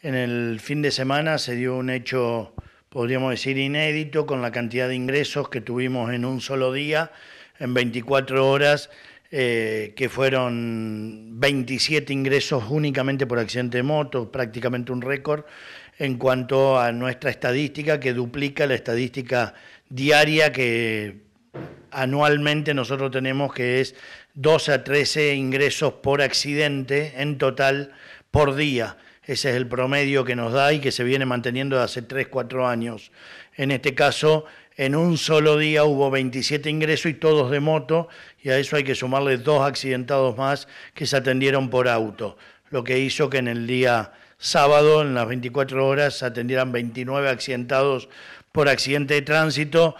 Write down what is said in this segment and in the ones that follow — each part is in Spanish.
En el fin de semana se dio un hecho, podríamos decir, inédito con la cantidad de ingresos que tuvimos en un solo día, en 24 horas, eh, que fueron 27 ingresos únicamente por accidente de moto, prácticamente un récord en cuanto a nuestra estadística, que duplica la estadística diaria que anualmente nosotros tenemos, que es 12 a 13 ingresos por accidente en total por día ese es el promedio que nos da y que se viene manteniendo desde hace 3, 4 años. En este caso, en un solo día hubo 27 ingresos y todos de moto, y a eso hay que sumarle dos accidentados más que se atendieron por auto, lo que hizo que en el día sábado, en las 24 horas, se atendieran 29 accidentados por accidente de tránsito,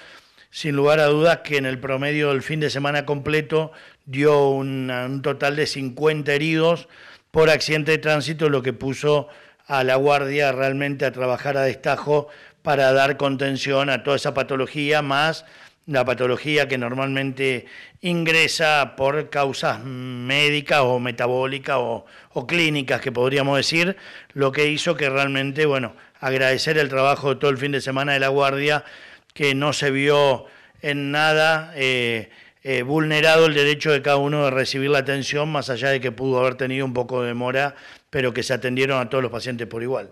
sin lugar a dudas que en el promedio del fin de semana completo dio un, un total de 50 heridos, por accidente de tránsito, lo que puso a la guardia realmente a trabajar a destajo para dar contención a toda esa patología, más la patología que normalmente ingresa por causas médicas o metabólicas o, clínicas, que podríamos decir, lo que hizo que realmente, bueno, agradecer el trabajo todo el fin de semana de la guardia, que no se vio en nada. Eh, eh, vulnerado el derecho de cada uno de recibir la atención, más allá de que pudo haber tenido un poco de demora, pero que se atendieron a todos los pacientes por igual.